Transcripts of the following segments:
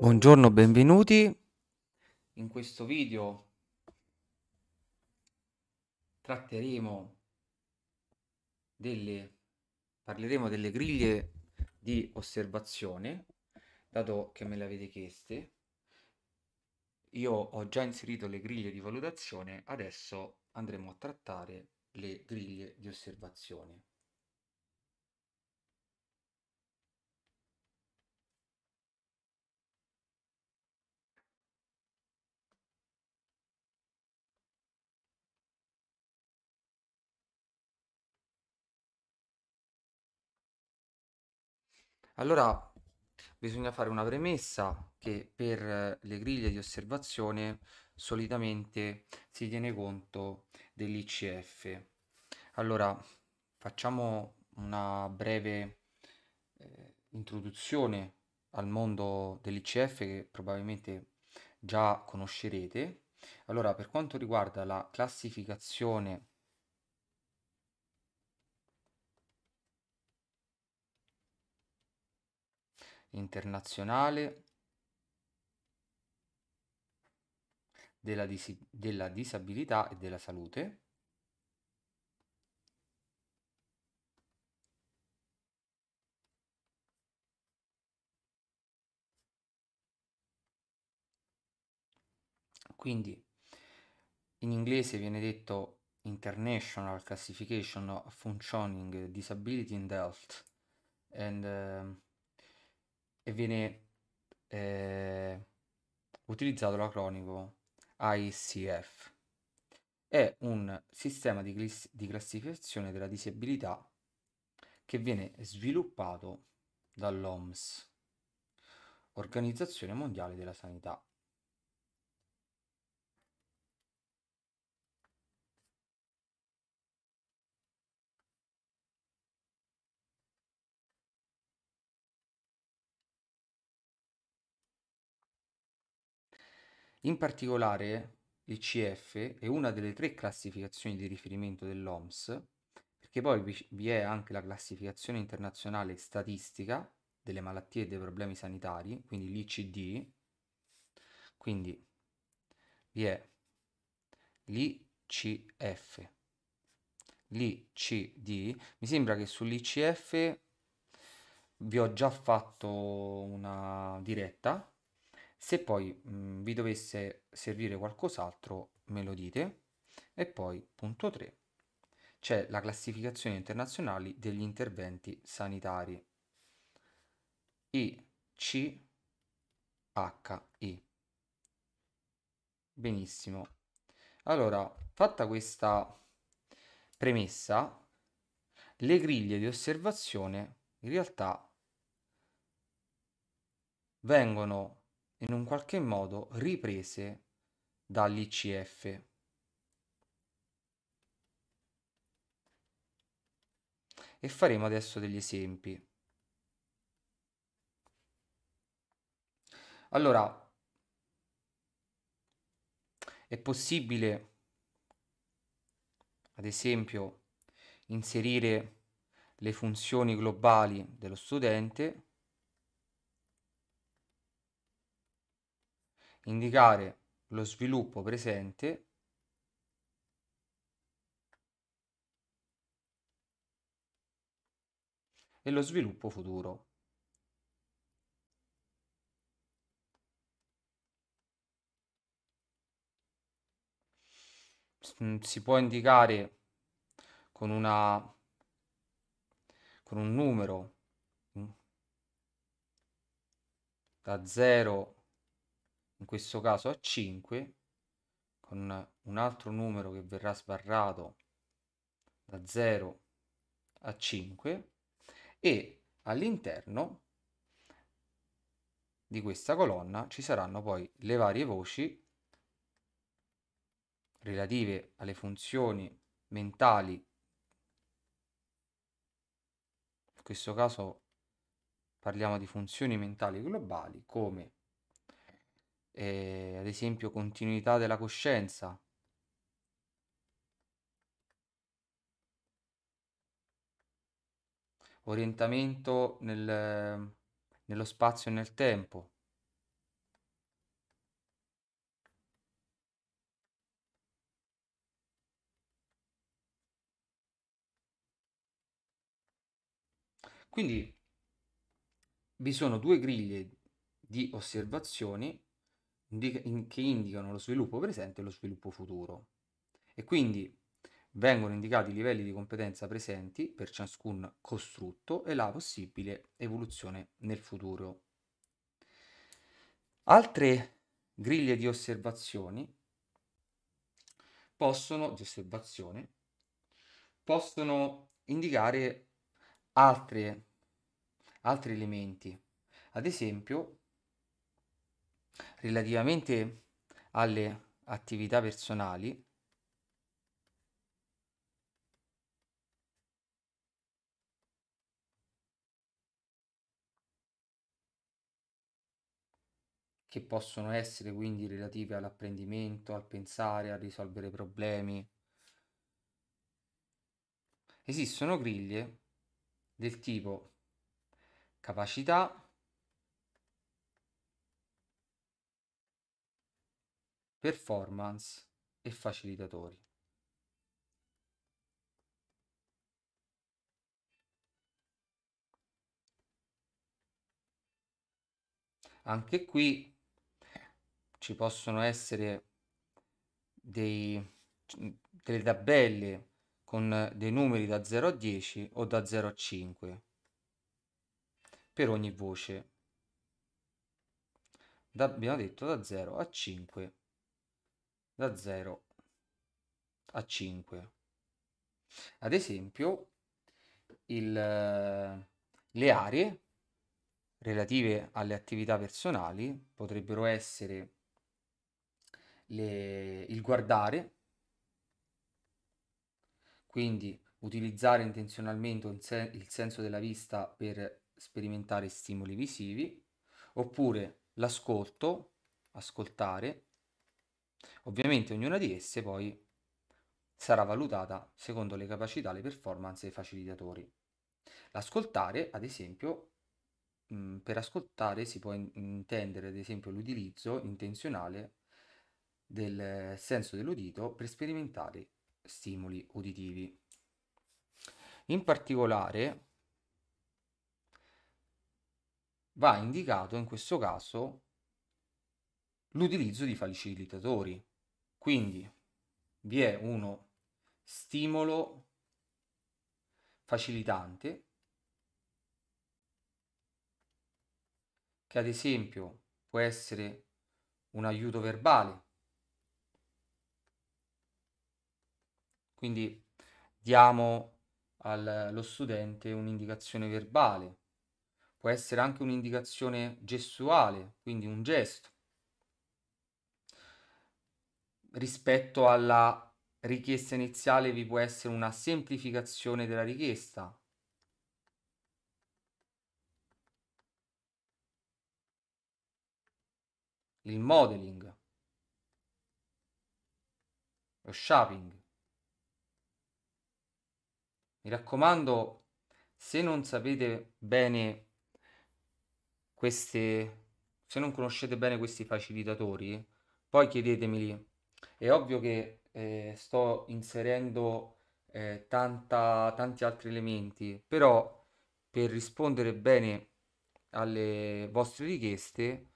Buongiorno, benvenuti. In questo video tratteremo delle parleremo delle griglie di osservazione, dato che me le avete chieste. Io ho già inserito le griglie di valutazione, adesso andremo a trattare le griglie di osservazione. Allora, bisogna fare una premessa che per eh, le griglie di osservazione solitamente si tiene conto dell'ICF. Allora, facciamo una breve eh, introduzione al mondo dell'ICF che probabilmente già conoscerete. Allora, per quanto riguarda la classificazione internazionale della, dis della disabilità e della salute. Quindi in inglese viene detto International Classification of Functioning Disability in Health and uh, e viene eh, utilizzato l'acronimo ICF. È un sistema di, clis- di classificazione della disabilità che viene sviluppato dall'OMS, Organizzazione Mondiale della Sanità. In particolare, il CF è una delle tre classificazioni di riferimento dell'OMS, perché poi vi è anche la classificazione internazionale statistica delle malattie e dei problemi sanitari, quindi l'ICD, quindi vi è l'ICF, l'ICD, mi sembra che sull'ICF vi ho già fatto una diretta, se poi mh, vi dovesse servire qualcos'altro me lo dite. E poi punto 3 c'è la classificazione internazionale degli interventi sanitari ICHI. Benissimo. Allora, fatta questa premessa, le griglie di osservazione in realtà vengono in un qualche modo riprese dall'ICF. E faremo adesso degli esempi. Allora, è possibile, ad esempio, inserire le funzioni globali dello studente indicare lo sviluppo presente e lo sviluppo futuro. Mm, si può indicare con, una, con un numero mm, da 0 in questo caso a 5 con un altro numero che verrà sbarrato da 0 a 5 e all'interno di questa colonna ci saranno poi le varie voci relative alle funzioni mentali in questo caso parliamo di funzioni mentali globali come eh, ad esempio continuità della coscienza. Orientamento nel, nello spazio e nel tempo. Quindi vi sono due griglie di osservazioni che indicano lo sviluppo presente e lo sviluppo futuro. E quindi vengono indicati i livelli di competenza presenti per ciascun costrutto e la possibile evoluzione nel futuro. Altre griglie di osservazioni possono, di osservazione, possono indicare altre, altri elementi. Ad esempio, Relativamente alle attività personali, che possono essere quindi relative all'apprendimento, al pensare, a risolvere problemi. Esistono griglie del tipo capacità, performance e facilitatori. Anche qui eh, ci possono essere dei, delle tabelle con dei numeri da 0 a 10 o da 0 a 5 per ogni voce. Da, abbiamo detto da 0 a 5 da 0 a 5. Ad esempio, il, le aree relative alle attività personali potrebbero essere le, il guardare, quindi utilizzare intenzionalmente il senso della vista per sperimentare stimoli visivi, oppure l'ascolto, ascoltare, Ovviamente ognuna di esse poi sarà valutata secondo le capacità, le performance dei facilitatori. L'ascoltare, ad esempio, mm, per ascoltare si può intendere ad esempio l'utilizzo intenzionale del senso dell'udito per sperimentare stimoli uditivi. In particolare va indicato in questo caso l'utilizzo di facilitatori. Quindi vi è uno stimolo facilitante che ad esempio può essere un aiuto verbale. Quindi diamo allo studente un'indicazione verbale, può essere anche un'indicazione gestuale, quindi un gesto rispetto alla richiesta iniziale vi può essere una semplificazione della richiesta. Il modeling, lo shopping. Mi raccomando, se non sapete bene queste, se non conoscete bene questi facilitatori, poi chiedetemeli è ovvio che eh, sto inserendo eh, tanta, tanti altri elementi, però per rispondere bene alle vostre richieste,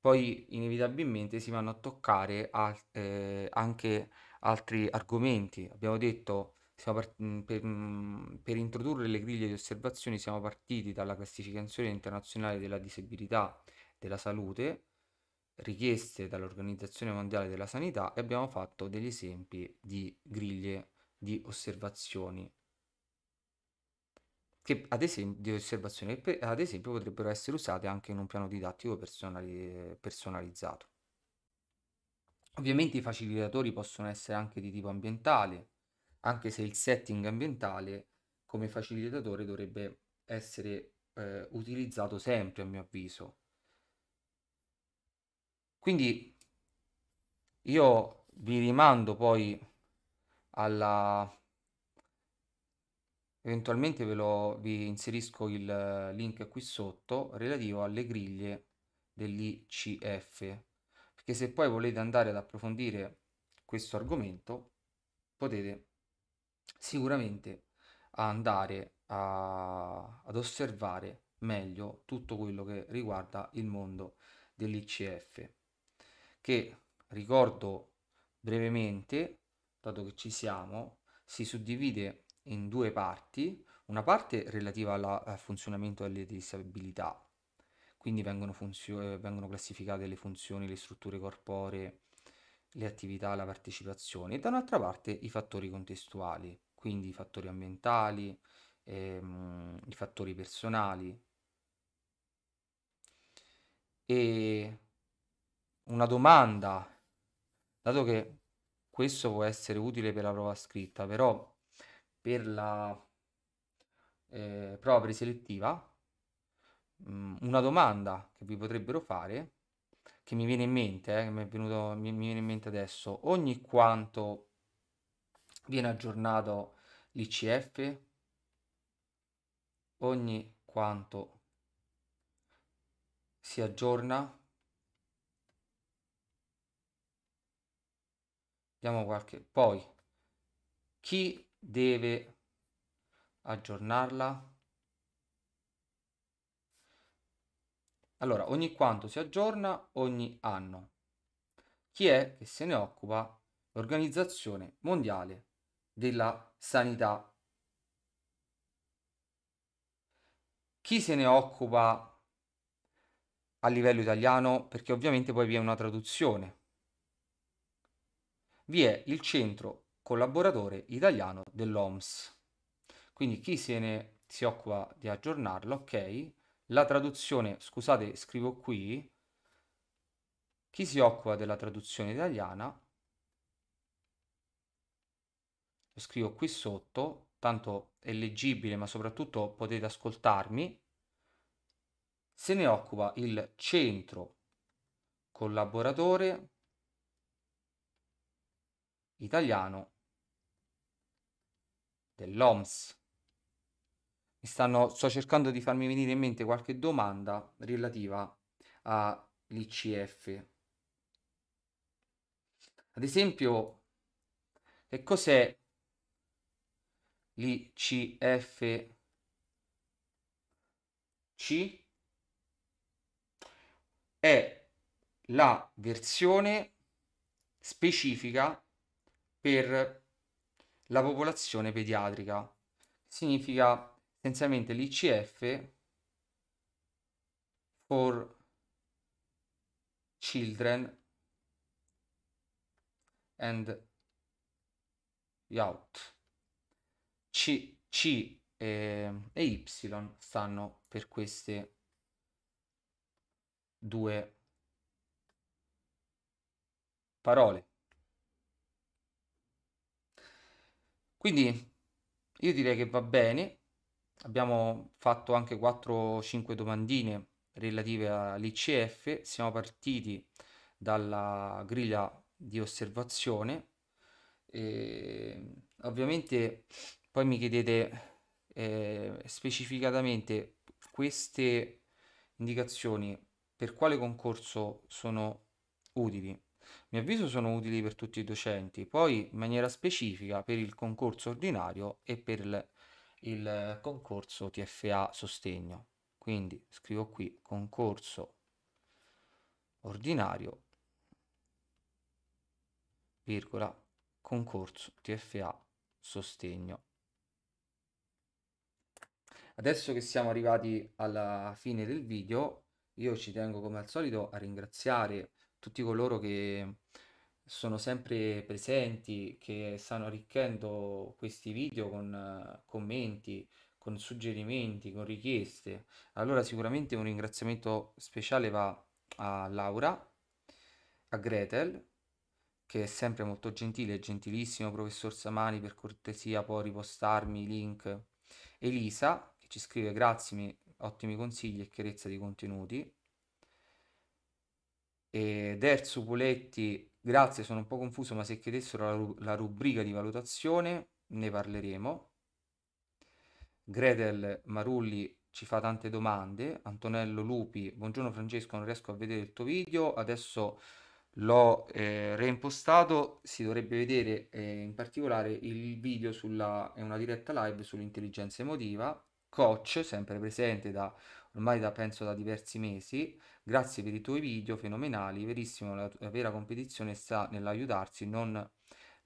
poi inevitabilmente si vanno a toccare al, eh, anche altri argomenti. Abbiamo detto, part- mm, per, mm, per introdurre le griglie di osservazione siamo partiti dalla classificazione internazionale della disabilità della salute richieste dall'Organizzazione Mondiale della Sanità e abbiamo fatto degli esempi di griglie di osservazioni che ad esempio, di osservazioni ad esempio potrebbero essere usate anche in un piano didattico personali, personalizzato. Ovviamente i facilitatori possono essere anche di tipo ambientale, anche se il setting ambientale come facilitatore dovrebbe essere eh, utilizzato sempre a mio avviso quindi io vi rimando poi alla... Eventualmente ve lo, vi inserisco il link qui sotto relativo alle griglie dell'ICF, perché se poi volete andare ad approfondire questo argomento potete sicuramente andare a, ad osservare meglio tutto quello che riguarda il mondo dell'ICF che ricordo brevemente, dato che ci siamo, si suddivide in due parti, una parte relativa alla, al eh, funzionamento delle disabilità, quindi vengono, funzio- eh, vengono classificate le funzioni, le strutture corporee, le attività, la partecipazione, e da un'altra parte i fattori contestuali, quindi i fattori ambientali, ehm, i fattori personali. E una domanda, dato che questo può essere utile per la prova scritta, però per la eh, prova preselettiva, mh, mm, una domanda che vi potrebbero fare, che mi viene in mente, eh, che mi, è venuto, mi, mi viene in mente adesso, ogni quanto viene aggiornato l'ICF, ogni quanto si aggiorna abbiamo qualche poi chi deve aggiornarla allora ogni quanto si aggiorna ogni anno chi è che se ne occupa l'organizzazione mondiale della sanità chi se ne occupa a livello italiano perché ovviamente poi vi è una traduzione vi è il centro collaboratore italiano dell'OMS. Quindi chi se ne si occupa di aggiornarlo, ok? La traduzione, scusate, scrivo qui, chi si occupa della traduzione italiana, lo scrivo qui sotto, tanto è leggibile, ma soprattutto potete ascoltarmi, se ne occupa il centro collaboratore italiano dell'OMS. Mi stanno, sto cercando di farmi venire in mente qualche domanda relativa all'ICF. Ad esempio, che cos'è l'ICF? C è la versione specifica per la popolazione pediatrica. Significa essenzialmente l'ICF for children and out. C, C e, e Y stanno per queste due parole. Quindi io direi che va bene. Abbiamo fatto anche 4-5 domandine relative all'ICF. Siamo partiti dalla griglia di osservazione. E ovviamente poi mi chiedete eh, specificatamente queste indicazioni per quale concorso sono utili mio avviso sono utili per tutti i docenti, poi in maniera specifica per il concorso ordinario e per il, il concorso TFA sostegno. Quindi scrivo qui concorso ordinario, virgola, concorso TFA sostegno. Adesso che siamo arrivati alla fine del video, io ci tengo come al solito a ringraziare tutti coloro che sono sempre presenti, che stanno arricchendo questi video con eh, commenti, con suggerimenti, con richieste. Allora sicuramente un ringraziamento speciale va a Laura, a Gretel, che è sempre molto gentile, gentilissimo professor Samani, per cortesia può ripostarmi i link. Elisa, che ci scrive grazie, ottimi consigli e chiarezza di contenuti e Erzu Puletti, grazie, sono un po' confuso, ma se chiedessero la, la rubrica di valutazione ne parleremo. Gretel Marulli ci fa tante domande. Antonello Lupi, buongiorno Francesco, non riesco a vedere il tuo video, adesso l'ho eh, reimpostato, si dovrebbe vedere eh, in particolare il video sulla è una diretta live sull'intelligenza emotiva, coach sempre presente da ormai da penso da diversi mesi, Grazie per i tuoi video fenomenali, verissimo la, la vera competizione sta nell'aiutarsi, non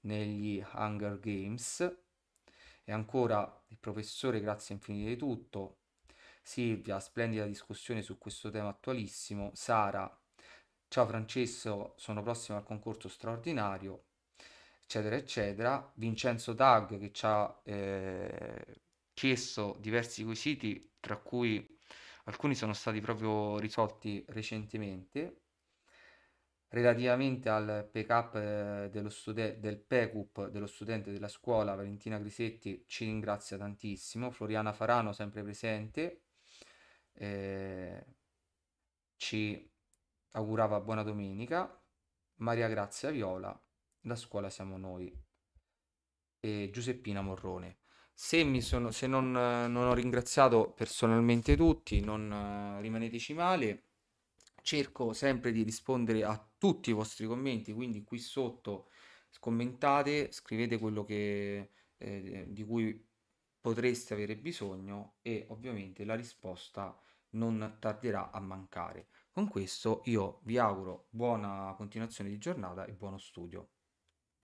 negli Hunger Games. E ancora il professore, grazie infinite di tutto. Silvia, splendida discussione su questo tema attualissimo. Sara, ciao Francesco, sono prossimo al concorso straordinario, eccetera, eccetera. Vincenzo Tag che ci ha eh, chiesto diversi quesiti, tra cui alcuni sono stati proprio risolti recentemente. Relativamente al pick-up eh, dello studen- del PECUP dello studente della scuola, Valentina Grisetti ci ringrazia tantissimo, Floriana Farano sempre presente, eh, ci augurava buona domenica, Maria Grazia Viola, la scuola siamo noi, e Giuseppina Morrone. Se, mi sono, se non, non ho ringraziato personalmente tutti, non eh, rimaneteci male. Cerco sempre di rispondere a tutti i vostri commenti, quindi qui sotto commentate, scrivete quello che, eh, di cui potreste avere bisogno e ovviamente la risposta non tarderà a mancare. Con questo io vi auguro buona continuazione di giornata e buono studio.